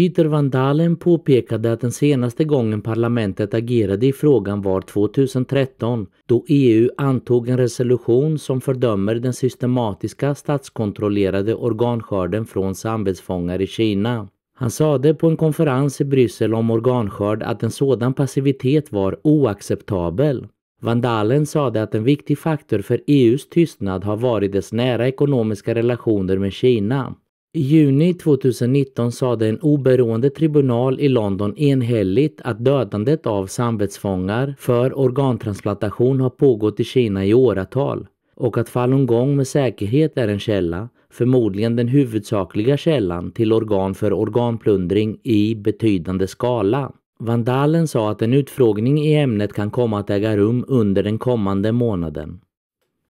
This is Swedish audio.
Peter van Dalen påpekade att den senaste gången parlamentet agerade i frågan var 2013 då EU antog en resolution som fördömer den systematiska statskontrollerade organskörden från samvetsfångar i Kina. Han sade på en konferens i Bryssel om organskörd att en sådan passivitet var oacceptabel. Vandalen sade att en viktig faktor för EUs tystnad har varit dess nära ekonomiska relationer med Kina. I juni 2019 sade en oberoende tribunal i London enhälligt att dödandet av samvetsfångar för organtransplantation har pågått i Kina i åratal och att falungong med säkerhet är en källa, förmodligen den huvudsakliga källan till organ för organplundring i betydande skala. Vandalen sa att en utfrågning i ämnet kan komma att äga rum under den kommande månaden.